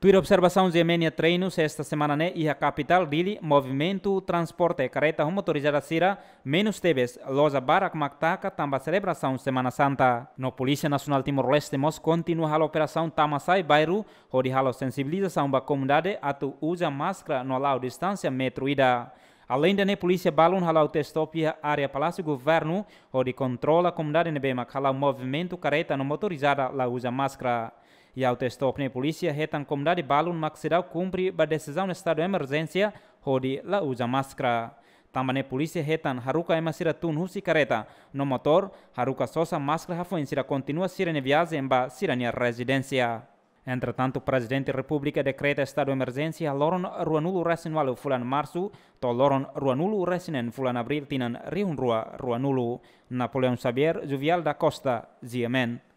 Tua observação de Armênia treinos esta semana né e a capital dele movimento transporte carreta motorizada cira menos teves loja barak MacTaca tamba celebração semana santa. No Polícia Nacional Timor-Leste mos continua a operação Tamasai Bairro onde halo sensibilização da comunidade a tu usa máscara no lau distância metro ida. Além da né, polícia balon halau testopia área Palácio Governo onde controla a comunidade nebema né, halau movimento carreta no motorizada la usa máscara. E ao testo opne polícia retan comunidade balun um maxidal cumpri ba decisão no estado emergência hodi la uja máscara. Tambane polícia retan haruka ema sira tun husi careta. No motor, haruka sosa máscara en sira continua sira ne viagem ba sira nia residência. Entretanto, o presidente da República decreta estado de emergência loron ruanulu resinualo fulan marsu, to loron ruanulu resinen fulan abril tinan riun rua ruanulu Napoleão Xavier, Juvial da Costa, Ziemen.